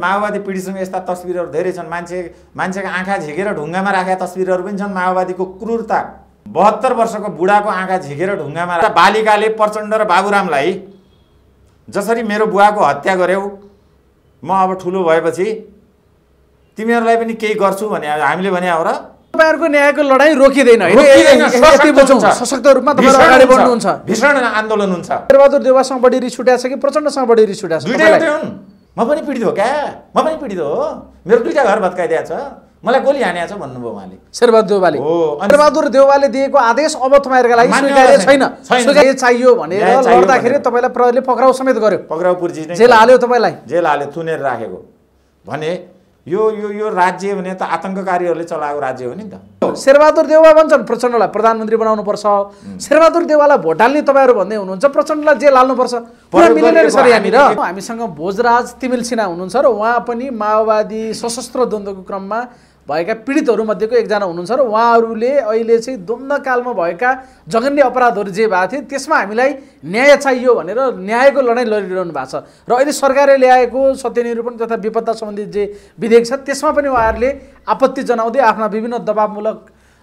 माओवादी पीडितसँग यस्ता तस्विरहरू धेरै छन् मान्छे मान्छेको आँखा झिकेर ढुङ्गामा राखेका तस्विरहरू पनि छन् माओवादीको क्रूरता बहत्तर वर्षको बुढाको आँखा झिकेर ढुङ्गामा बालिकाले प्रचण्ड र बाबुरामलाई जसरी मेरो बुवाको हत्या गर्यौ म अब ठुलो भएपछि तिमीहरूलाई पनि केही गर्छु भने हामीले भने हो र तपाईँहरूको न्यायको लडाइँ रोकिँदैन सशक्त रूपमा अगाडि बढ्नुहुन्छ भीषण आन्दोलन हुन्छ शेरबहादुर देवासँग बढी रिस उठ्याएको छ कि प्रचण्डसँग बढी रिस उठ्याएको छ म पनि पीडित हो क्या म पनि पीडित हो मेरो दुइटा घर भत्काइदिएको छ मलाई गोली हानेको छ भन्नुभयो उहाँले शेरबहादुर देउवाले हो शेरबहादुर देवालले दिएको आदेश अब तपाईँहरूको लागि स्वीकार्य छैन चाहियो भनेर लड्दाखेरि तपाईँलाई प्रहरीले पक्राउ समेत गर्यो पक्राउ पुर्जी जेल हाल्यो तपाईँलाई जेल हाल्यो थुनेर राखेको भने यो यो यो राज्य भने त आतङ्ककारीहरूले चलाएको राज्य हो नि त शेरबहादुर देवा भन्छन् प्रचण्डलाई प्रधानमन्त्री बनाउनु पर्छ शेरबहादुर देवालाई भोट हाल्ने तपाईँहरू भन्दै हुनुहुन्छ प्रचण्डलाई जेल हाल्नुपर्छ यहाँनिर हामीसँग भोजराज तिमिल सिन्हा हुनुहुन्छ र उहाँ पनि माओवादी सशस्त्र द्वन्द्वको क्रममा भएका पीडितहरूमध्येको एकजना हुनुहुन्छ र उहाँहरूले अहिले चाहिँ द्वन्द्वकालमा भएका जघन्य अपराधहरू जे भएको थिए त्यसमा हामीलाई न्याय चाहियो भनेर न्यायको लडाइँ लडिरहनु भएको छ र अहिले सरकारले ल्याएको सत्यनिरूपण तथा विपत्ता सम्बन्धी जे विधेयक छ त्यसमा पनि उहाँहरूले आपत्ति जनाउँदै आफ्ना विभिन्न दबावमूलक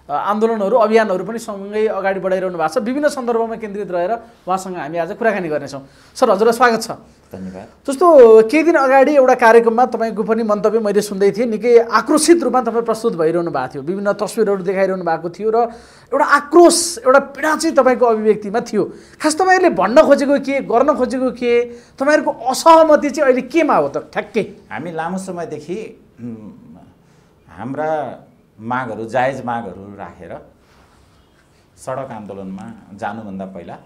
आन्दोलनहरू अभियानहरू पनि सँगै अगाडि बढाइरहनु भएको छ विभिन्न सन्दर्भमा केन्द्रित रहेर उहाँसँग हामी आज कुराकानी गर्नेछौँ सर हजुरलाई स्वागत छ धन्यवाद जस्तो केही दिन अगाडि एउटा कार्यक्रममा तपाईँको पनि मन्तव्य मैले सुन्दै थिएँ निकै आक्रोशित रूपमा तपाईँ प्रस्तुत भइरहनु भएको थियो विभिन्न तस्विरहरू देखाइरहनु भएको थियो र एउटा आक्रोश एउटा पीडा चाहिँ तपाईँको अभिव्यक्तिमा थियो खास तपाईँहरूले भन्न खोजेको के गर्न खोजेको के तपाईँहरूको असहमति चाहिँ अहिले केमा हो त ठ्याक्कै हामी लामो समयदेखि हाम्रा मागहरू जायज मागहरू राखेर सडक आन्दोलनमा जानुभन्दा पहिला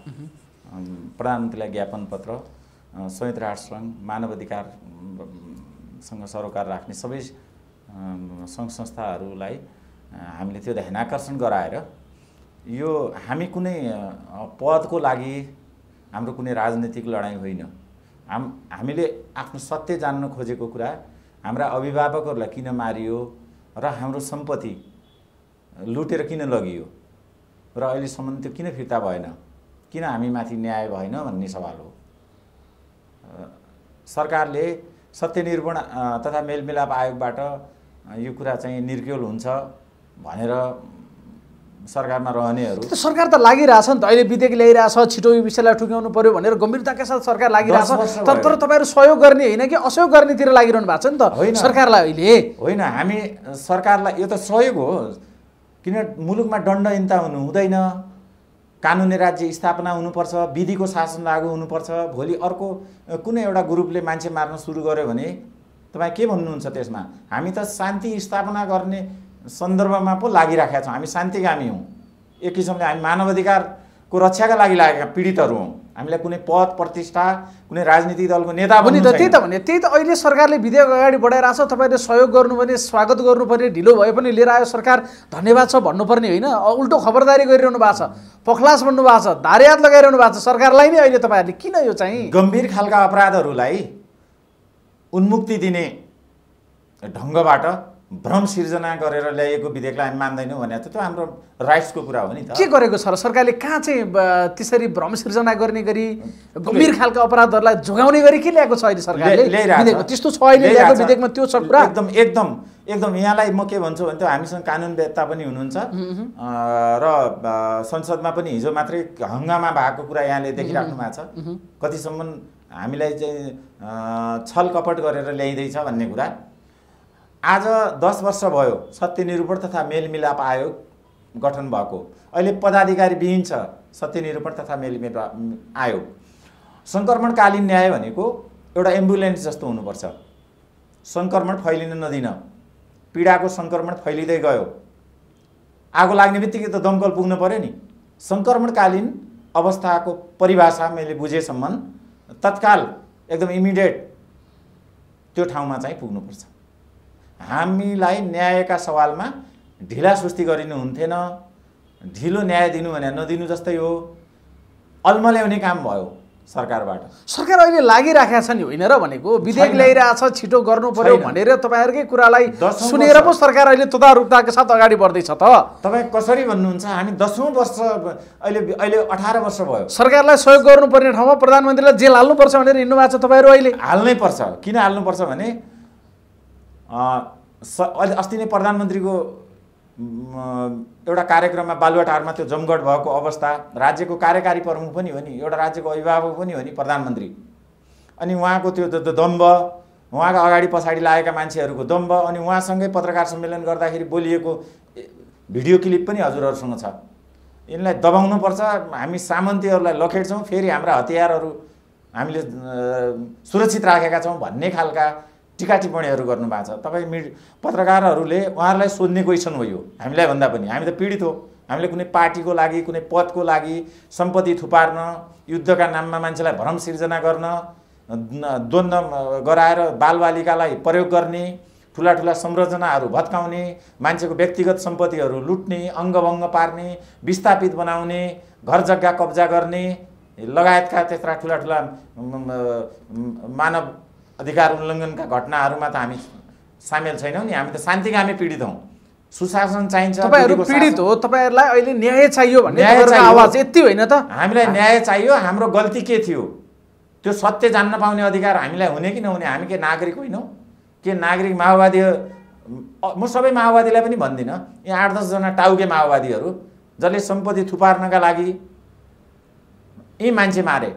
प्रधानमन्त्रीलाई ज्ञापन पत्र संयुक्त राष्ट्रसङ्घ अधिकारसँग सरोकार राख्ने सबै सङ्घ संस्थाहरूलाई हामीले त्यो ध्यानाकर्षण गराएर यो हामी कुनै पदको लागि हाम्रो कुनै राजनीतिक लडाइँ होइन हाम हामीले आफ्नो सत्य जान्न खोजेको कुरा हाम्रा अभिभावकहरूलाई किन मारियो र हाम्रो सम्पत्ति लुटेर किन लगियो र अहिलेसम्म त्यो किन फिर्ता भएन किन हामीमाथि न्याय भएन भन्ने सवाल हो सरकारले सत्यनिर्वण तथा मेलमिलाप आयोगबाट यो कुरा चाहिँ निर्क्योल हुन्छ भनेर सरकारमा रहनेहरू त सरकार त लागिरहेछ नि त अहिले विधेयक ल्याइरहेछ छिटो यो विषयलाई ठुक्याउनु पर्यो भनेर गम्भीरताका साथ सरकार लागिरहेछ तर तर तपाईँहरू सहयोग गर्ने होइन कि असहयोग गर्नेतिर लागिरहनु भएको छ नि त होइन सरकारलाई अहिले होइन हामी सरकारलाई यो त सहयोग हो किन मुलुकमा दण्डहीनता हुनु हुँदैन कानुनी राज्य स्थापना हुनुपर्छ विधिको शासन लागु हुनुपर्छ भोलि अर्को कुनै एउटा ग्रुपले मान्छे मार्न सुरु गर्यो भने तपाईँ के भन्नुहुन्छ त्यसमा हामी त शान्ति स्थापना गर्ने सन्दर्भमा पो लागिराखेका छौँ हामी शान्तिगामी हौँ एक किसिमले हामी मानवाधिकारको रक्षाका लागि लागेका पीडितहरू हौँ हामीलाई कुनै पद प्रतिष्ठा कुनै राजनीतिक दलको नेता पनि त त्यही त भने त्यही त अहिले सरकारले विधेयक अगाडि बढाइरहेको छ तपाईँले सहयोग गर्नुपर्ने स्वागत गर्नुपर्ने ढिलो भए पनि लिएर आयो सरकार धन्यवाद छ भन्नुपर्ने होइन उल्टो खबरदारी गरिरहनु भएको छ पखलास भन्नु भएको छ धारेयात लगाइरहनु भएको छ सरकारलाई नै अहिले तपाईँहरूले किन यो चाहिँ गम्भीर खालका अपराधहरूलाई उन्मुक्ति दिने ढङ्गबाट भ्रम सिर्जना गरेर ल्याएको विधेयकलाई हामी मान्दैनौँ त त्यो हाम्रो राइट्सको कुरा हो नि त के गरेको छ र सरकारले कहाँ चाहिँ त्यसरी भ्रम सिर्जना गर्ने गरी गम्भीर खालका अपराधहरूलाई जोगाउने गरी के ल्याएको छ अहिले सरकारले त्यस्तो छ अहिले ल्याएको विधेयकमा त्यो छ पुरा एकदम एकदम एकदम यहाँलाई म के भन्छु भने त हामीसँग कानुन वेत्ता पनि हुनुहुन्छ र संसदमा पनि हिजो मात्रै हङ्गामा भएको कुरा यहाँले देखिराख्नु भएको छ कतिसम्म हामीलाई चाहिँ छलकपट गरेर ल्याइँदैछ भन्ने कुरा आज दस वर्ष भयो सत्य निरूपण तथा मेलमिलाप आयोग गठन भएको अहिले पदाधिकारी विहीन छ सत्य निरूपण तथा मेलमिलाप आयोग सङ्क्रमणकालीन न्याय भनेको एउटा एम्बुलेन्स जस्तो हुनुपर्छ सङ्क्रमण फैलिन नदिन पीडाको सङ्क्रमण फैलिँदै गयो आगो लाग्ने बित्तिकै त दमकल पुग्नु पऱ्यो नि सङ्क्रमणकालीन अवस्थाको परिभाषा मैले बुझेसम्म तत्काल एकदम इमिडिएट त्यो ठाउँमा चाहिँ पुग्नुपर्छ हामीलाई न्यायका सवालमा ढिला सुस्ती गरिनु हुन्थेन ढिलो न्याय दिनु भने नदिनु जस्तै हो अल्मल्याउने काम भयो सरकारबाट सरकार अहिले लागिराखेका छ नि होइन र भनेको विधेयक ल्याइरहेछ छिटो गर्नु पर्यो भनेर तपाईँहरूकै कुरालाई सुनेर पो सरकार अहिले तदारुताको साथ अगाडि बढ्दैछ त तपाईँ कसरी भन्नुहुन्छ हामी दसौँ वर्ष अहिले अहिले अठार वर्ष भयो सरकारलाई सहयोग गर्नुपर्ने ठाउँमा प्रधानमन्त्रीलाई जेल हाल्नुपर्छ भनेर हिँड्नु भएको छ तपाईँहरू अहिले हाल्नै पर्छ किन हाल्नुपर्छ भने अहिले अस्ति नै प्रधानमन्त्रीको एउटा कार्यक्रममा बालुवाटारमा त्यो जमघट भएको अवस्था राज्यको कार्यकारी प्रमुख पनि हो नि एउटा राज्यको अभिभावक पनि हो नि प्रधानमन्त्री अनि उहाँको त्यो दम्ब उहाँको अगाडि पछाडि लागेका मान्छेहरूको दम्ब अनि उहाँसँगै पत्रकार सम्मेलन गर्दाखेरि बोलिएको भिडियो क्लिप पनि हजुरहरूसँग छ यिनलाई दबाउनुपर्छ हामी सामन्तीहरूलाई लखेट्छौँ फेरि हाम्रा हतियारहरू हामीले सुरक्षित राखेका छौँ भन्ने खालका टिका टिप्पणीहरू गर्नुभएको छ तपाईँ मिड पत्रकारहरूले उहाँहरूलाई सोध्ने क्वेसन हो यो हामीलाई भन्दा पनि हामी त पीडित हो हामीले कुनै पार्टीको लागि कुनै पदको लागि सम्पत्ति थुपार्न युद्धका नाममा मान्छेलाई भ्रम सिर्जना गर्न द्वन्द्व गराएर बालबालिकालाई प्रयोग गर्ने ठुला ठुला संरचनाहरू भत्काउने मान्छेको व्यक्तिगत सम्पत्तिहरू लुट्ने अङ्गभङ्ग पार्ने विस्थापित बनाउने घर जग्गा कब्जा गर्ने लगायतका त्यस्ता ठुला ठुला मानव अधिकार उल्लङ्घनका घटनाहरूमा त हामी सामेल छैनौँ नि हामी त शान्तिकामी पीडित हौँ सुशासन चाहिन्छ तपाईँहरू पीडित हो तपाईँहरूलाई अहिले न्याय चाहियो भन्ने आवाज यति होइन त हामीलाई न्याय चाहियो हाम्रो गल्ती के थियो त्यो सत्य जान्न पाउने अधिकार हामीलाई हुने कि नहुने हामी के नागरिक होइनौँ के नागरिक माओवादी म सबै माओवादीलाई पनि भन्दिनँ यहाँ आठ दसजना टाउके माओवादीहरू जसले सम्पत्ति थुपार्नका लागि यी मान्छे मारे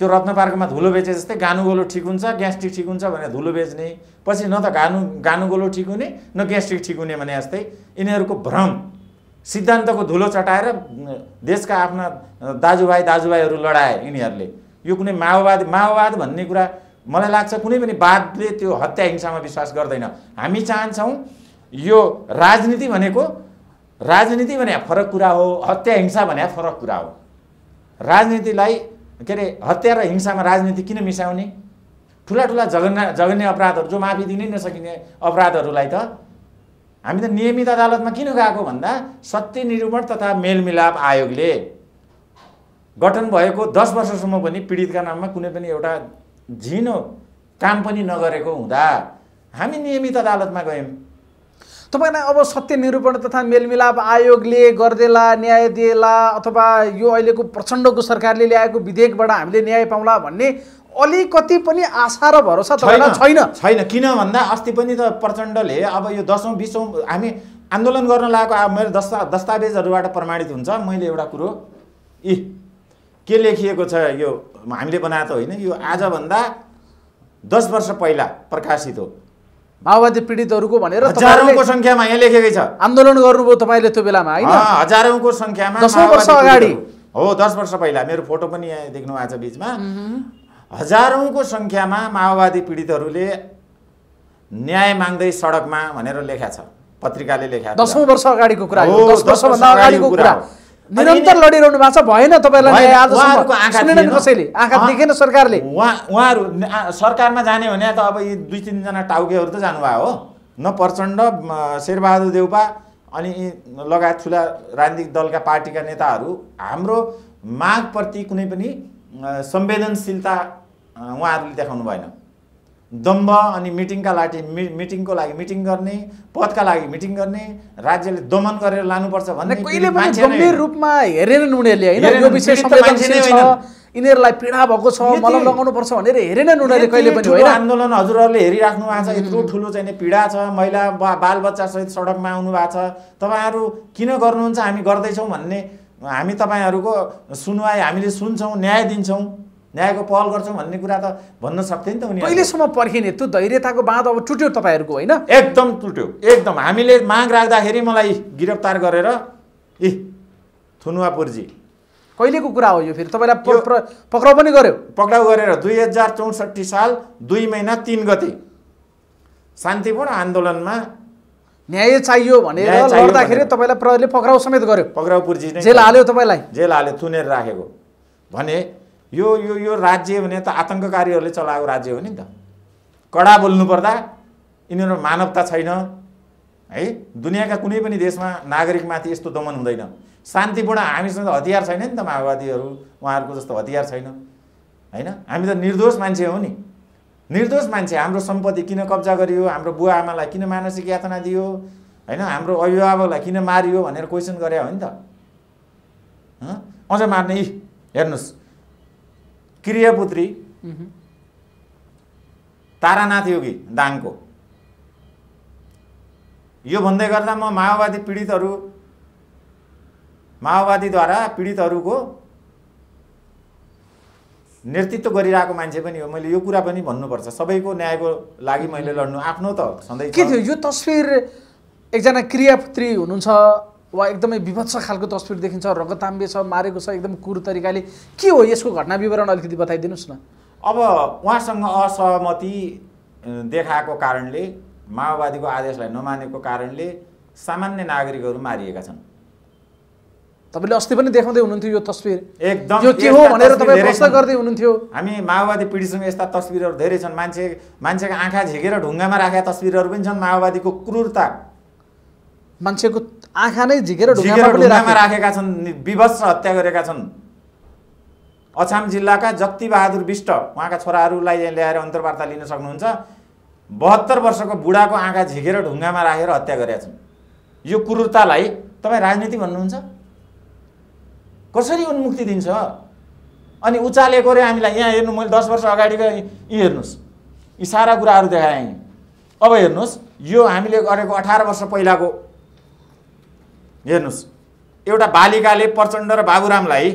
त्यो रत्न पार्कमा धुलो बेचे जस्तै गानुगोलो ठिक हुन्छ ग्यास्ट्रिक ठिक हुन्छ भनेर धुलो बेच्ने पछि न त गानु गानुगोलो ठिक हुने न ग्यास्ट्रिक ठिक हुने भने जस्तै यिनीहरूको भ्रम सिद्धान्तको धुलो चटाएर देशका आफ्ना दाजुभाइ दाजुभाइहरू लडाए यिनीहरूले यो कुनै माओवादी माओवाद भन्ने कुरा मलाई लाग्छ कुनै पनि वादले त्यो हत्या हिंसामा विश्वास गर्दैन हामी चाहन्छौँ यो राजनीति भनेको राजनीति भने फरक कुरा हो हत्या हिंसा भने फरक कुरा हो राजनीतिलाई के अरे हत्या र हिंसामा राजनीति किन मिसाउने ठुला ठुला जघन्य जगन्य अपराधहरू जो माफी दिनै नसकिने अपराधहरूलाई त हामी त नियमित अदालतमा किन गएको भन्दा सत्य निरूपण तथा मेलमिलाप आयोगले गठन भएको दस वर्षसम्म पनि पीडितका नाममा कुनै पनि एउटा झिनो काम पनि नगरेको हुँदा हामी नियमित अदालतमा गयौँ तपाईँलाई अब सत्य निरूपण तथा मेलमिलाप आयोगले गरिदेला न्याय दिएला अथवा यो अहिलेको प्रचण्डको सरकारले ल्याएको विधेयकबाट हामीले न्याय पाउँला भन्ने अलिकति पनि आशा र भरोसा छैन छैन किन भन्दा अस्ति पनि त प्रचण्डले अब यो दसौँ बिसौँ हामी आन्दोलन गर्न लागेको मेरो दस्ता दस्तावेजहरूबाट प्रमाणित हुन्छ मैले एउटा कुरो इ के लेखिएको छ यो हामीले बनाएको होइन यो आजभन्दा दस वर्ष पहिला प्रकाशित हो माओवादी पीडितहरूको भनेर हजारौँको सङ्ख्यामा यहाँ लेखेकै छ आन्दोलन गर्नुभयो तपाईँले त्यो बेलामा होइन हजारौँको सङ्ख्यामा दस वर्ष अगाडि हो दस वर्ष पहिला मेरो फोटो पनि यहाँ देख्नु आएको छ बिचमा हजारौँको सङ्ख्यामा माओवादी पीडितहरूले न्याय माग्दै सडकमा भनेर लेखा छ पत्रिकाले लेखा दसौँ वर्ष अगाडिको कुरा हो दस वर्षभन्दा अगाडिको कुरा निरन्तर लडिरहनु भएको छ भएन तपाईँलाई आँखा देखेन सरकारले उहाँहरू सरकारमा जाने भने त अब यी दुई तिनजना टाउकेहरू त जानुभयो हो न प्रचण्ड शेरबहादुर देउपा अनि लगायत ठुला राजनीतिक दलका पार्टीका नेताहरू हाम्रो मागप्रति कुनै पनि संवेदनशीलता उहाँहरूले देखाउनु भएन दम्ब अनि मिटिङका लागि मि मिटिङको लागि मिटिङ गर्ने पदका लागि मिटिङ गर्ने राज्यले दमन गरेर लानुपर्छ भन्ने कहिले पनि रूपमा हेरेनन् उनीहरूले होइन यो यिनीहरूलाई पीडा भएको छ मलम लगाउनुपर्छ भनेर हेरेनन् उनीहरूले कहिले पनि होइन आन्दोलन हजुरहरूले हेरिराख्नु भएको छ यत्रो ठुलो चाहिँ पीडा छ महिला बा बालबच्चासहित सडकमा आउनु भएको छ तपाईँहरू किन गर्नुहुन्छ हामी गर्दैछौँ भन्ने हामी तपाईँहरूको सुनवाई हामीले सुन्छौँ न्याय दिन्छौँ न्यायको पहल गर्छौँ भन्ने कुरा त भन्न सक्थे नि त उनी अहिलेसम्म पर्खिने त्यो धैर्यताको बाँध अब टुट्यो तपाईँहरूको होइन एकदम टुट्यो एकदम हामीले माग राख्दाखेरि मलाई गिरफ्तार गरेर इ थुनुवापुरजी कहिलेको कुरा हो यो फेरि तपाईँलाई पक्राउ पनि गर्यो पक्राउ गरेर दुई हजार चौसठी साल दुई महिना तिन गते शान्तिपूर्ण आन्दोलनमा न्याय चाहियो भनेर लड्दाखेरि तपाईँलाई प्रहरीले पक्राउ समेत गर्यो पक्राउ पुर्जी जेल हाल्यो तपाईँलाई जेल हाल्यो थुनेर राखेको भने यो यो यो राज्य भने त आतङ्ककारीहरूले चलाएको राज्य हो नि त कडा बोल्नु पर्दा यिनीहरू मानवता छैन है दुनियाँका कुनै पनि देशमा नागरिकमाथि यस्तो दमन हुँदैन शान्तिपूर्ण हामीसँग त हतियार छैन नि त माओवादीहरू उहाँहरूको जस्तो हतियार छैन होइन हामी त निर्दोष मान्छे हो नि निर्दोष मान्छे हाम्रो सम्पत्ति किन कब्जा गरियो हाम्रो बुवा आमालाई किन मानसिक यातना दियो होइन हाम्रो अभिभावकलाई किन मारियो भनेर क्वेसन गरे हो नि त अझ मार्ने यी हेर्नुहोस् क्रियापुत्री तारानाथ योगी दाङको यो भन्दै गर्दा म माओवादी पीडितहरू माओवादीद्वारा पीडितहरूको नेतृत्व गरिरहेको मान्छे पनि हो मैले यो कुरा पनि भन्नुपर्छ सबैको न्यायको लागि मैले लड्नु आफ्नो त सधैँ के थियो यो तस्विर एकजना क्रियापुत्री हुनुहुन्छ वा एकदमै विभत्स खालको तस्विर देखिन्छ रगताम्बे छ मारेको छ एकदम कुर तरिकाले के हो यसको घटना विवरण अलिकति बताइदिनुहोस् न अब उहाँसँग असहमति देखाएको कारणले माओवादीको आदेशलाई नमानेको कारणले सामान्य नागरिकहरू मारिएका छन् तपाईँले अस्ति पनि देखाउँदै हुनुहुन्थ्यो यो तस्विर एकदम के हो भनेर प्रश्न गर्दै हुनुहुन्थ्यो हामी माओवादी पीडितसँग यस्ता तस्विरहरू धेरै छन् मान्छे मान्छेको आँखा झिकेर ढुङ्गामा राखेका तस्विरहरू पनि छन् माओवादीको क्रुरता मान्छेको आँखा नै झिकेर ढुङ्गामा राखेका छन् विभत्स हत्या गरेका छन् अछाम जिल्लाका जक्ति बहादुर विष्ट उहाँका छोराहरूलाई ल्याएर अन्तर्वार्ता लिन सक्नुहुन्छ बहत्तर वर्षको बुढाको आँखा झिकेर ढुङ्गामा राखेर हत्या गरेका छन् यो कुरुतालाई तपाईँ राजनीति भन्नुहुन्छ कसरी उन्मुक्ति दिन्छ अनि उचालेको रे हामीलाई यहाँ हेर्नु मैले दस वर्ष अगाडिको यी हेर्नुहोस् यी सारा कुराहरू देखाएँ अब हेर्नुहोस् यो हामीले गरेको अठार वर्ष पहिलाको हेर्नुहोस् एउटा बालिकाले प्रचण्ड र बाबुरामलाई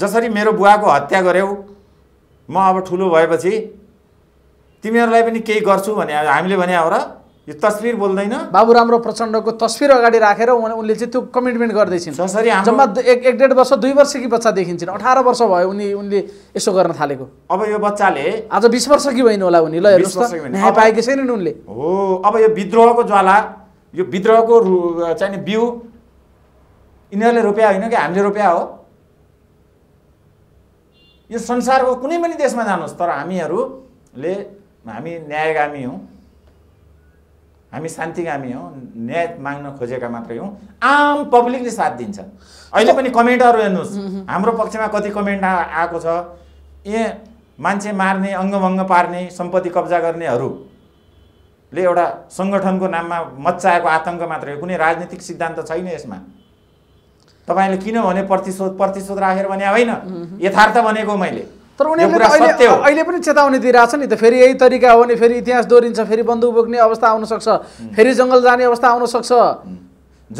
जसरी मेरो बुवाको हत्या गर्यौ म अब ठुलो भएपछि तिमीहरूलाई पनि केही गर्छु भने हामीले भने हो र यो तस्विर बोल्दैन बाबुराम र प्रचण्डको तस्विर अगाडि राखेर उनले चाहिँ त्यो कमिटमेन्ट गर्दैछन् जसरी जम्मा एक एक डेढ वर्ष दुई वर्ष कि बच्चा देखिन्छन् अठार वर्ष भयो उनी उनले यसो गर्न थालेको अब यो बच्चाले आज बिस वर्ष वर्षकी भइन् होला उनी ल हेर्नुहोस् न्याय पाएकी छैनन् उनले हो अब यो विद्रोहको ज्वाला यो विद्रोहको रु चाहिने बिउ यिनीहरूले रोप्या होइन कि हामीले रोप्या हो यो संसारको कुनै पनि देशमा जानुहोस् तर हामीहरूले हामी न्यायगामी हौँ हामी शान्तिगामी हौँ न्याय माग्न खोजेका मात्रै हौँ आम पब्लिकले साथ दिन्छ अहिले पनि कमेन्टहरू हेर्नुहोस् हाम्रो पक्षमा कति कमेन्ट आएको छ ए मान्छे मार्ने अङ्गभङ्ग पार्ने सम्पत्ति कब्जा गर्नेहरू ले एउटा सङ्गठनको नाममा मच्चाएको आतङ्क मात्रै हो कुनै राजनीतिक सिद्धान्त छैन यसमा तपाईँले किनभने प्रतिशोध प्रतिशोध राखेर भने होइन यथार्थ भनेको मैले तर उनीहरूले अहिले पनि चेतावनी दिइरहेछ नि त फेरि यही तरिका हो भने फेरि इतिहास दोहोरिन्छ फेरि बन्दुक बोक्ने अवस्था आउन सक्छ फेरि जङ्गल जाने अवस्था आउन सक्छ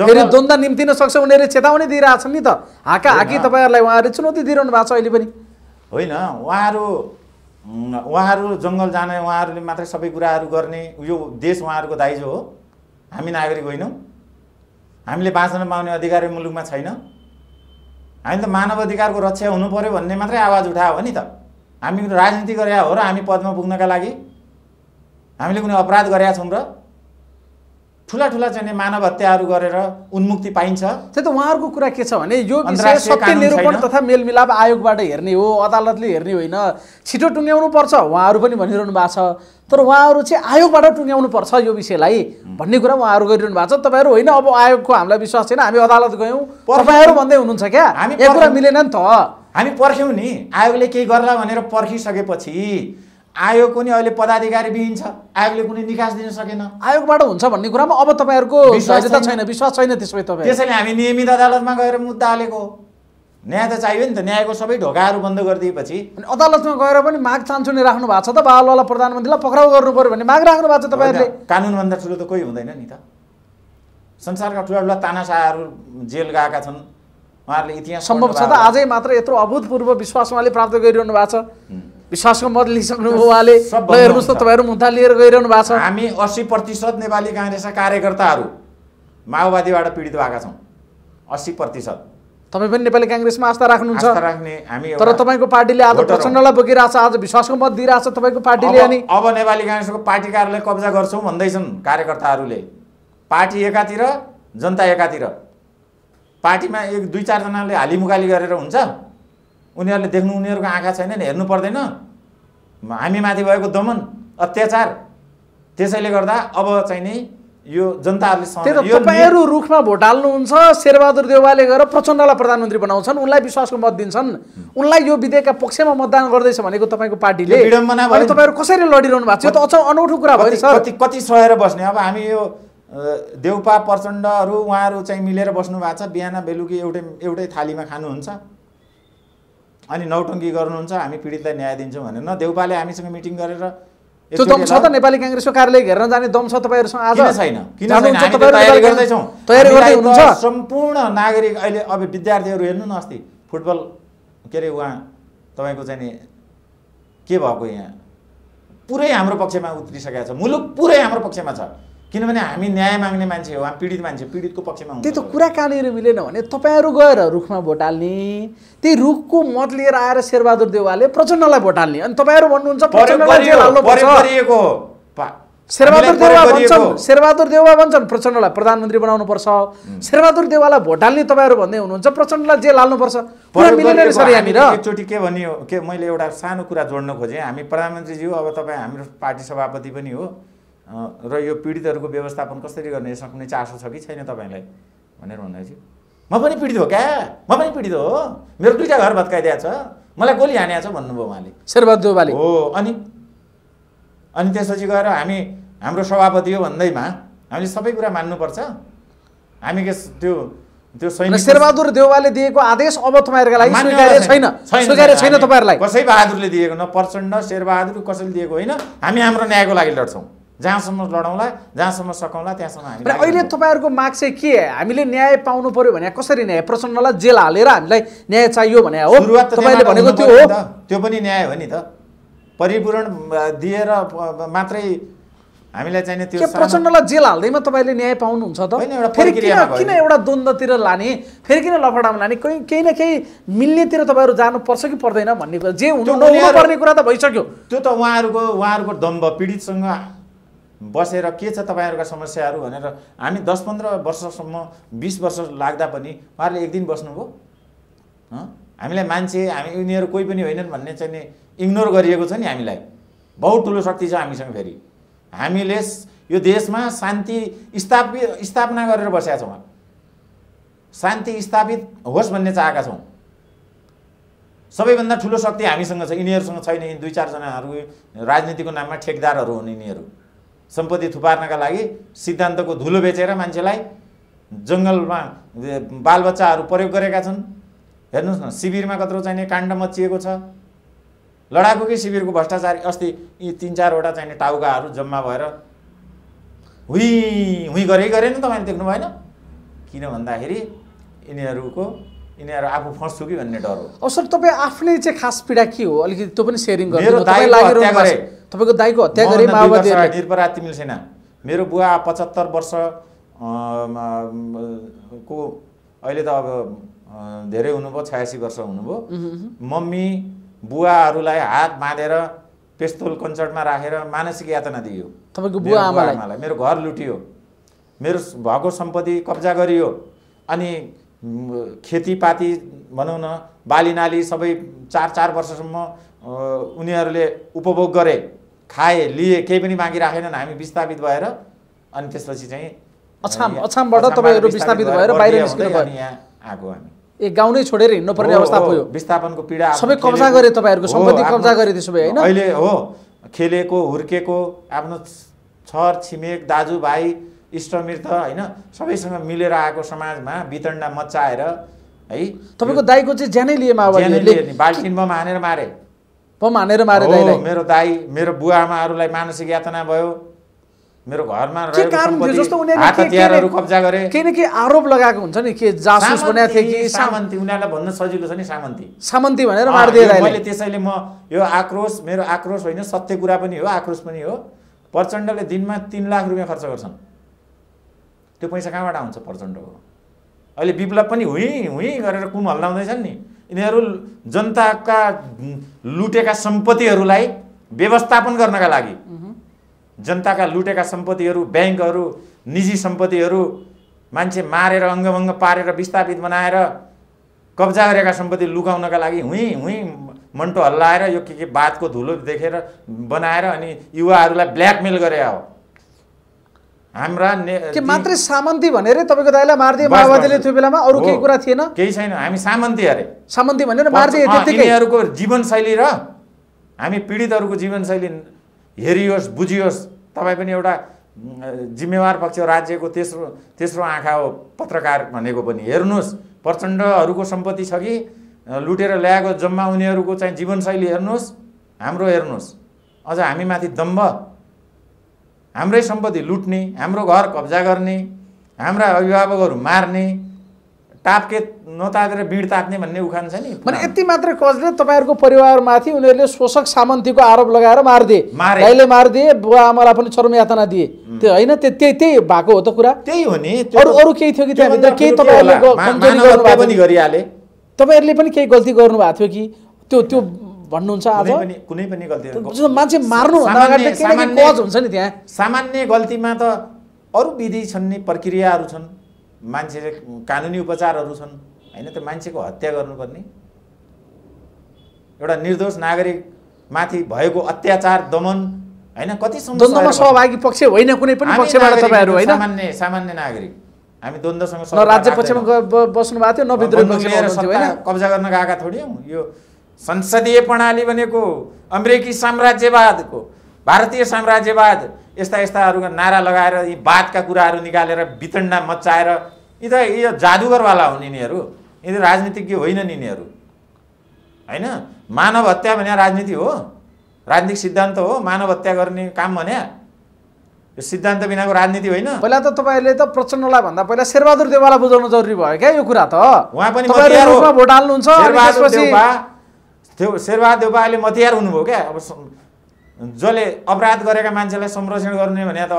फेरि द्वन्द निम्तिन सक्छ उनीहरूले चेतावनी दिइरहेछन् नि त हाका हाकी तपाईँहरूलाई उहाँहरूले चुनौती दिइरहनु भएको छ अहिले पनि होइन उहाँहरू उहाँहरू जङ्गल जाने उहाँहरूले मात्रै सबै कुराहरू गर्ने यो देश उहाँहरूको दाइजो हो हामी नागरिक होइनौँ हामीले बाँच्न पाउने अधिकार मुलुकमा छैन हामी त मानव अधिकारको रक्षा हुनु पऱ्यो भन्ने मात्रै आवाज उठायो हो नि त हामी राजनीति गरे हो र हामी पदमा पुग्नका लागि हामीले कुनै अपराध गरेका छौँ र ठुला ठुला चाहिँ मानव हत्याहरू गरेर उन्मुक्ति पाइन्छ त्यही त उहाँहरूको कुरा के छ भने यो विषय सत्य निरूपण तथा मेलमिलाप आयोगबाट हेर्ने हो अदालतले हेर्ने होइन छिटो टुङ्ग्याउनु पर्छ उहाँहरू पनि भनिरहनु भएको छ तर उहाँहरू चाहिँ आयोगबाट टुङ्ग्याउनु पर्छ यो विषयलाई भन्ने कुरा उहाँहरू गरिरहनु भएको छ तपाईँहरू होइन अब आयोगको हामीलाई विश्वास छैन हामी अदालत गयौँ तपाईँहरू भन्दै हुनुहुन्छ क्या हामी कुरा मिलेन नि त हामी पर्ख्यौँ नि आयोगले केही गर्ला भनेर पर्खिसकेपछि आयोग पनि अहिले पदाधिकारी विहीन छ आयोगले कुनै निकास दिन सकेन आयोगबाट हुन्छ भन्ने कुरामा अब तपाईँहरूको विश्वासता छैन विश्वास छैन त्यसपछि तपाईँ त्यसैले हामी नियमित अदालतमा गएर मुद्दा हालेको न्याय त चाहियो नि त न्यायको सबै ढोकाहरू बन्द गरिदिएपछि अनि अदालतमा गएर पनि माग नै राख्नु भएको छ त बालवाला प्रधानमन्त्रीलाई पक्राउ गर्नु पऱ्यो भन्ने माग राख्नु भएको छ तपाईँहरूले कानुनभन्दा ठुलो त कोही हुँदैन नि त संसारका ठुला ठुला तानासाहरू जेल गएका छन् उहाँहरूले इतिहास सम्भव छ त आजै मात्र यत्रो अभूतपूर्व विश्वास उहाँले प्राप्त गरिरहनु भएको छ विश्वासको मत लिइसक्नुभयो उहाँले हेर्नुहोस् त तपाईँहरू मुद्दा लिएर गइरहनु भएको छ हामी अस्सी प्रतिशत नेपाली काङ्ग्रेसका कार्यकर्ताहरू माओवादीबाट पीडित भएका छौँ अस्सी प्रतिशत तपाईँ पनि नेपाली काङ्ग्रेसमा आस्था राख्नुहुन्छ राख्ने हामी तर तपाईँको पार्टीले आज प्रचण्डलाई बोकिरहेको आज विश्वासको मत दिइरहेको छ तपाईँको पार्टीले अनि अब नेपाली काङ्ग्रेसको पार्टी कार्यालय कब्जा गर्छौँ भन्दैछन् कार्यकर्ताहरूले पार्टी एकातिर जनता एकातिर पार्टीमा एक दुई चारजनाले हालिमुगाली गरेर हुन्छ उनीहरूले देख्नु उनीहरूको आँखा छैन नि हेर्नु पर्दैन हामी माथि भएको दमन अत्याचार त्यसैले गर्दा अब चाहिँ नि यो जनताहरूले तपाईँहरू रुखमा भोट हाल्नुहुन्छ शेरबहादुर देवालले गएर प्रचण्डलाई प्रधानमन्त्री बनाउँछन् उनलाई विश्वासको मत दिन्छन् उनलाई यो विधेयकका पक्षमा मतदान गर्दैछ भनेको तपाईँको पार्टीले तपाईँहरू कसरी लडिरहनु भएको छ यो त अचौ अनौठो कुरा भयो कति कति सहेर बस्ने अब हामी यो देउपा प्रचण्डहरू उहाँहरू चाहिँ मिलेर बस्नु भएको छ बिहान बेलुकी एउटै एउटै थालीमा खानुहुन्छ अनि नौटङ्की गर्नुहुन्छ हामी पीडितलाई न्याय दिन्छौँ भनेर न देउपाले हामीसँग मिटिङ गरेर दम छ त नेपाली काङ्ग्रेसको कार्यालय घेर्न जाने दम छ तपाईँहरूसँग आज छैन किन तयारी गर्दैछौँ सम्पूर्ण नागरिक अहिले अब विद्यार्थीहरू हेर्नु न अस्ति फुटबल के अरे उहाँ तपाईँको चाहिँ नि के भएको यहाँ पुरै हाम्रो पक्षमा उत्रिसकेको छ मुलुक पुरै हाम्रो पक्षमा छ किनभने हामी न्याय माग्ने मान्छे हो हामी पीडित मान्छे पीडितको पक्षमा त्यही त कुरा कहाँनिर मिलेन भने तपाईँहरू गएर रुखमा भोट हाल्ने त्यही रुखको मत लिएर आएर शेरबहादुर देवालले प्रचण्डलाई भोट हाल्ने अनि तपाईँहरू भन्नुहुन्छ शेरबहादुर देउवा भन्छन् शेरबहादुर देउवा भन्छन् प्रचण्डलाई प्रधानमन्त्री बनाउनुपर्छ शेरबहादुर देवालाई भोट हाल्ने तपाईँहरू भन्दै हुनुहुन्छ प्रचण्डलाई जेल हाल्नुपर्छ एकचोटि के भनियो के मैले एउटा सानो कुरा जोड्न खोजेँ हामी प्रधानमन्त्रीज्यू अब तपाईँ हाम्रो पार्टी सभापति पनि हो र यो पीडितहरूको व्यवस्थापन कसरी गर्ने यसमा कुनै चासो छ कि छैन तपाईँलाई भनेर भन्दाखेरि म पनि पीडित हो क्या म पनि पीडित हो मेरो दुइटा घर भत्काइदिएको छ मलाई गोली हानेको छ भन्नुभयो उहाँले शेरबहादुर हो अनि अनि त्यसपछि गएर हामी हाम्रो सभापति हो भन्दैमा हामीले सबै कुरा मान्नुपर्छ हामी के त्यो त्यो शेरबहादुर देवालले दिएको आदेश अब तपाईँहरूको लागि स्वीकार्य छैन छैन तपाईँहरूलाई कसै बहादुरले दिएको न प्रचण्ड शेरबहादुर कसैले दिएको होइन हामी हाम्रो न्यायको लागि लड्छौँ जहाँसम्म लडौँला जहाँसम्म सकौँला त्यहाँसम्म हामी अहिले तपाईँहरूको माग चाहिँ के हामीले न्याय पाउनु पर्यो भने कसरी न्याय प्रचण्डलाई जेल हालेर हामीलाई न्याय चाहियो भने हो तपाईँले भनेको त्यो हो त्यो पनि न्याय हो नि त परिपूरण दिएर मात्रै हामीलाई चाहिने त्यो प्रचण्डलाई जेल हाल्दैमा तपाईँले न्याय पाउनुहुन्छ त फेरि किन किन एउटा द्वन्द्वतिर लाने फेरि किन लफडामा लाने कोही केही न केही मिल्नेतिर तपाईँहरू जानुपर्छ कि पर्दैन भन्ने कुरा जे हुनु नहुनुपर्ने कुरा त भइसक्यो त्यो त उहाँहरूको उहाँहरूको दम्भ पीडितसँग बसेर के छ तपाईँहरूका समस्याहरू भनेर हामी दस पन्ध्र वर्षसम्म बिस वर्ष लाग्दा पनि उहाँहरूले एक दिन बस्नुभयो हामीलाई मान्छे हामी उनीहरू कोही पनि होइनन् भन्ने चाहिँ नि इग्नोर गरिएको छ नि हामीलाई बहुत ठुलो शक्ति छ हामीसँग फेरि हामीले यो देशमा शान्ति स्थापित स्थापना गरेर बसेका छौँ शान्ति स्थापित होस् भन्ने चाहेका छौँ सबैभन्दा ठुलो शक्ति हामीसँग छ यिनीहरूसँग छैन यी दुई चारजनाहरू राजनीतिको नाममा ठेकदारहरू हुन् यिनीहरू सम्पत्ति थुपार्नका लागि सिद्धान्तको धुलो बेचेर मान्छेलाई जङ्गलमा बालबच्चाहरू प्रयोग गरेका छन् हेर्नुहोस् न शिविरमा कत्रो चाहिने काण्ड मचिएको छ लडाकुकै शिविरको भ्रष्टाचारी अस्ति यी तिन चारवटा चाहिने टाउकाहरू जम्मा भएर हुइ हुइ गरे गरेन तपाईँले देख्नु भएन किन भन्दाखेरि यिनीहरूको यिनीहरू आफू फस्छु कि भन्ने डर हो सर तपाईँ आफ्नै चाहिँ खास पीडा के हो अलिकति त्यो पनि सेयरिङ गर्नु तपाईँको दाईको हत्या गरे माओवादी मेरो बुवा पचहत्तर वर्ष को अहिले त अब धेरै हुनुभयो छयासी वर्ष हुनुभयो मम्मी बुवाहरूलाई हात बाँधेर पेस्तोल कञ्चटमा राखेर मानसिक यातना दियो तपाईँको बुवा आमालाई मेरो घर लुटियो मेरो भएको सम्पत्ति कब्जा गरियो अनि खेतीपाती भनौँ न बाली नाली सबै चार चार वर्षसम्म उनीहरूले उपभोग गरे खाए लिए केही पनि बाँकी राखेनन् हामी विस्थापित भएर अनि त्यसपछि चाहिँ अछाम अछामबाट तपाईँहरू विस्थापित भएर बाहिर निस्किनु भयो यहाँ आएको हामी ए गाउँ नै छोडेर हिँड्नुपर्ने अवस्था भयो विस्थापनको पीडा सबै कब्जा गरे तपाईँहरूको सम्पत्ति कब्जा गरे त्यसो भए होइन अहिले हो खेलेको हुर्केको आफ्नो छर छिमेक दाजुभाइ इष्टमित्र होइन सबैसँग मिलेर आएको समाजमा वितण्डा मचाएर है तपाईँको दाईको चाहिँ ज्यानै लिए माओवादीहरूले बाल्टिनमा हानेर मारे पो मानेर मारे दाईलाई मेरो दाई मेरो बुवा आमाहरूलाई मानसिक यातना भयो मेरो घरमा हतियारहरू कब्जा गरे केही न आरोप लगाएको हुन्छ नि के जासुस बनाएको थिए कि सामन्ती उनीहरूलाई भन्न सजिलो छ नि सामन्ती सामन्ती भनेर मारिदिएर मैले त्यसैले म यो आक्रोश मेरो आक्रोश होइन सत्य कुरा पनि हो आक्रोश पनि हो प्रचण्डले दिनमा तिन लाख रुपियाँ खर्च गर्छन् त्यो पैसा कहाँबाट आउँछ प्रचण्डको अहिले विप्लव पनि हुँ हुँ गरेर कुम हल्लाउँदैछन् नि यिनीहरू जनताका लुटेका सम्पत्तिहरूलाई व्यवस्थापन गर्नका लागि जनताका लुटेका सम्पत्तिहरू ब्याङ्कहरू निजी सम्पत्तिहरू मान्छे मारेर अङ्गभङ्ग पारेर विस्थापित बनाएर कब्जा गरेका सम्पत्ति लुकाउनका लागि हुँ हुँ मन्टो हल्लाएर यो के के बातको धुलो देखेर बनाएर अनि युवाहरूलाई ब्ल्याकमेल गरे हो हाम्रा के मात्रै सामन्ती भनेर तपाईँको दाइलाई मारिदिए माओवादीले त्यो बेलामा अरू केही कुरा थिएन केही छैन हामी सामन्ती अरे सामन्ती भनेर मारिदिएको जीवनशैली र हामी पीडितहरूको जीवनशैली हेरियोस् बुझियोस् तपाईँ पनि एउटा जिम्मेवार पक्ष राज्यको तेस्रो तेस्रो आँखा हो पत्रकार भनेको पनि हेर्नुहोस् प्रचण्डहरूको सम्पत्ति छ कि लुटेर ल्याएको जम्मा उनीहरूको चाहिँ जीवनशैली हेर्नुहोस् हाम्रो हेर्नुहोस् अझ हामीमाथि दम्ब हाम्रै सम्पत्ति लुट्ने हाम्रो घर कब्जा गर्ने हाम्रा अभिभावकहरू मार्ने टापके नतातेर भिड तात्ने भन्ने उखान छ नि भने यति मात्र कजले तपाईँहरूको परिवारमाथि उनीहरूले शोषक सामन्तीको आरोप लगाएर मारिदिए मारे मारिदिए बुवा आमालाई पनि चरम यातना दिए त्यो होइन त्यही त्यही भएको हो त कुरा त्यही हो नि अरू अरू केही थियो कि त्यहाँभित्र केही तपाईँहरूले पनि गरिहाले तपाईँहरूले पनि केही गल्ती गर्नुभएको थियो कि त्यो त्यो भन्नुहुन्छ आज कुनै पनि गल्ती मान्छे मार्नु हुन्छ नि त्यहाँ सामान्य गल्तीमा त अरू विधि छन् नि प्रक्रियाहरू छन् मान्छेले कानुनी उपचारहरू छन् होइन त मान्छेको हत्या गर्नुपर्ने एउटा निर्दोष नागरिक माथि भएको अत्याचार दमन होइन कति द्वन्द्वमा सहभागी पक्ष होइन कुनै पनि पक्षबाट तपाईँहरू होइन सामान्य सामान्य नागरिक हामी द्वन्द्वसँग राज्य पक्षमा बस्नु भएको थियो न विद्रोह कब्जा गर्न गएका थोडियौँ यो संसदीय प्रणाली भनेको अमेरिकी साम्राज्यवादको भारतीय साम्राज्यवाद यस्ता यस्ताहरू नारा लगाएर यी बादका कुराहरू निकालेर वितण्डा मचाएर यी त यो जादुगरवाला हुन् यिनीहरू यिनीहरू राजनीतिज्ञ होइनन् यिनीहरू होइन मानव हत्या भने राजनीति हो राजनीतिक सिद्धान्त हो मानव हत्या गर्ने काम भने यो सिद्धान्त बिनाको राजनीति होइन पहिला त तपाईँहरूले त प्रचण्डलाई भन्दा पहिला शेरबहादुर देवालाई बुझाउनु जरुरी भयो क्या यो कुरा त उहाँ पनि भोट हाल्नुहुन्छ त्यो शेरबहादुर देउपा अहिले मतियार हुनुभयो क्या अब जसले अपराध गरेका मान्छेलाई संरक्षण गर्ने भने त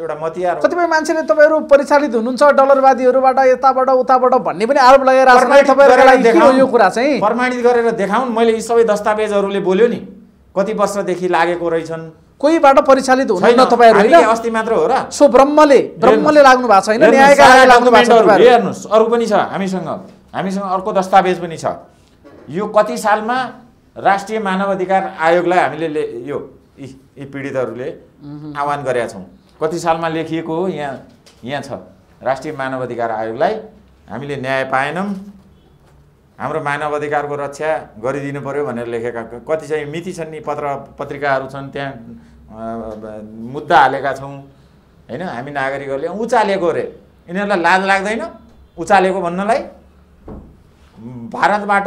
एउटा मतियार कतिपय मान्छेले तपाईँहरू परिचालित हुनुहुन्छ डलरवादीहरूबाट यताबाट उताबाट भन्ने पनि आरोप लगाएर यो कुरा चाहिँ प्रमाणित गरेर देखाउन् मैले यी सबै दस्तावेजहरूले बोल्यो नि कति वर्षदेखि लागेको रहेछन् कोहीबाट परिचालित हुँदैन तपाईँहरू अस्ति मात्र हो र सो ब्रह्मले ब्रह्मले लाग्नु भएको छ होइन हेर्नुहोस् अरू पनि छ हामीसँग हामीसँग अर्को दस्तावेज पनि छ यो कति सालमा राष्ट्रिय मानव अधिकार आयोगलाई हामीले यो यी पीडितहरूले आह्वान गरेका छौँ कति सालमा लेखिएको हो यहाँ यहाँ छ राष्ट्रिय मानव अधिकार आयोगलाई हामीले न्याय पाएनौँ हाम्रो मानव अधिकारको रक्षा गरिदिनु पऱ्यो भनेर लेखेका कति चाहिँ मिति छन् नि पत्र पत्रिकाहरू छन् त्यहाँ मुद्दा हालेका छौँ होइन हामी नागरिकहरूले उचालेको अरे यिनीहरूलाई लाज लाग्दैन उचालेको भन्नलाई भारतबाट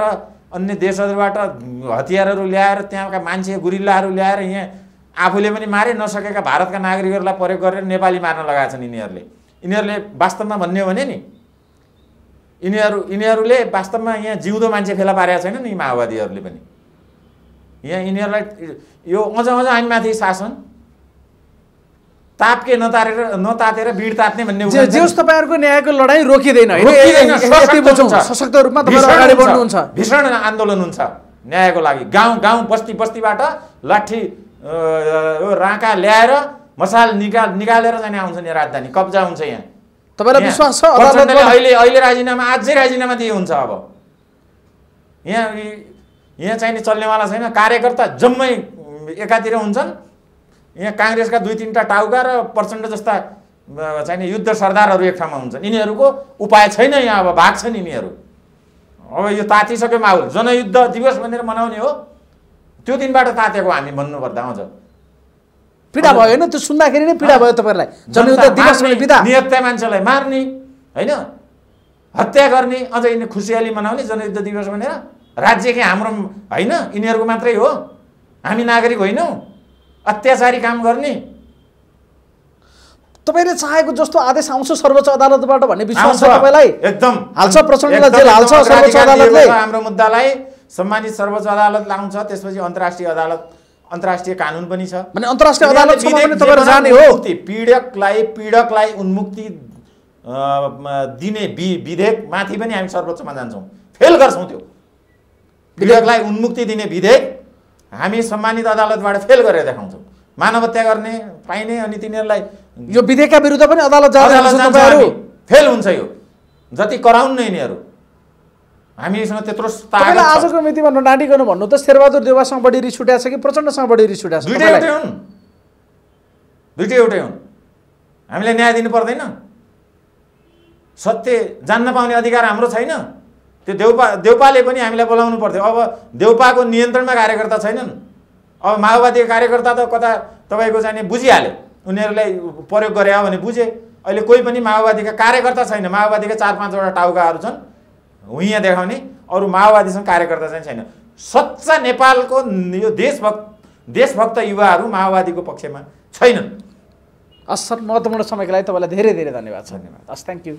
अन्य देशहरूबाट हतियारहरू ल्याएर त्यहाँका मान्छे गुरिल्लाहरू ल्याएर यहाँ आफूले पनि मारे नसकेका भारतका नागरिकहरूलाई प्रयोग गरेर नेपाली मार्न लगाएका छन् यिनीहरूले यिनीहरूले वास्तवमा भन्यो भने नि यिनीहरू यिनीहरूले वास्तवमा यहाँ जिउँदो मान्छे फेला पारेका छैनन् यी माओवादीहरूले पनि यहाँ यिनीहरूलाई यो अझ अझ हामी माथि शासन तापके नतारेर नतातेर भिड तात्ने भन्ने जस्तो तपाईँहरूको न्यायको लडाइँ रोकिँदैन सशक्त रूपमा अगाडि बढ्नुहुन्छ भीषण आन्दोलन हुन्छ न्यायको लागि गाउँ गाउँ बस्ती बस्तीबाट लाठी राँका ल्याएर मसाल निकाल निकालेर जाने आउँछ नि राजधानी कब्जा हुन्छ यहाँ तपाईँलाई विश्वास छ अहिले अहिले राजीनामा अझै राजीनामा दिए हुन्छ अब यहाँ यहाँ चाहिने चल्नेवाला छैन कार्यकर्ता जम्मै एकातिर हुन्छन् यहाँ काङ्ग्रेसका दुई तिनवटा टाउका र प्रचण्ड जस्ता चाहिने युद्ध सरदारहरू एक ठाउँमा हुन्छन् यिनीहरूको उपाय छैन यहाँ अब भाग नि यिनीहरू अब यो तातिसक्यो माहौल जनयुद्ध दिवस भनेर मनाउने हो त्यो दिनबाट तातेको हामी भन्नुपर्दा आउँछ पीडा भयो होइन त्यो सुन्दाखेरि नै पीडा भयो तपाईँहरूलाई जनयुद्ध दिवस नियत्या मान्छेलाई मार्ने होइन हत्या गर्ने अझ यिनी खुसियाली मनाउने जनयुद्ध दिवस भनेर राज्य राज्यकै हाम्रो होइन यिनीहरूको मात्रै हो हामी नागरिक होइनौँ अत्याचारी काम गर्ने तपाईँले चाहेको जस्तो आदेश आउँछ सर्वोच्च अदालतबाट भन्ने विश्वास छ तपाईँलाई एकदम हाल्छ प्रचण्डलाई हाल्छ सर्वोच्च अदालतले हाम्रो मुद्दालाई सम्मानित सर्वोच्च अदालत लाउँछ त्यसपछि अन्तर्राष्ट्रिय अदालत अन्तर्राष्ट्रिय कानुन पनि छ भने अन्तर्राष्ट्रिय अदालत जाने हो पीडकलाई पीडकलाई उन्मुक्ति दिने विधेयक माथि पनि हामी सर्वोच्चमा जान्छौँ फेल गर्छौँ त्यो पीडकलाई उन्मुक्ति दिने विधेयक हामी सम्मानित अदालतबाट फेल गरेर देखाउँछौँ मानव हत्या गर्ने पाइने अनि तिनीहरूलाई यो विधेयकका विरुद्ध पनि अदालत फेल हुन्छ यो जति कराउन् नै यिनीहरू हामीसँग त्यत्रो आजको मितिमा गर्नु भन्नु त शेरबहादुर देवासँग बढी रिस उठ्याएको छ कि प्रचण्डसँग बढी रिस उठ्याएको छ दुइटै एउटै हुन् दुइटै एउटै हुन् हामीलाई न्याय दिनु पर्दैन सत्य जान्न पाउने अधिकार हाम्रो छैन त्यो देउपा देउपाले पनि हामीलाई बोलाउनु पर्थ्यो अब देउपाको नियन्त्रणमा कार्यकर्ता छैनन् अब माओवादीको कार्यकर्ता त कता तपाईँको जाने बुझिहाले उनीहरूलाई प्रयोग गरे भने बुझे अहिले कोही पनि माओवादीका कार्यकर्ता छैन माओवादीका चार पाँचवटा टाउकाहरू छन् हुँ देखाउने अरू माओवादीसँग कार्यकर्ता चाहिँ छैन सच्चा नेपालको यो देशभक्त देशभक्त युवाहरू माओवादीको पक्षमा छैनन् असर महत्त्वपूर्ण समयको लागि तपाईँलाई धेरै धेरै धन्यवाद छ धन्यवाद हस् थ्याङ्क यू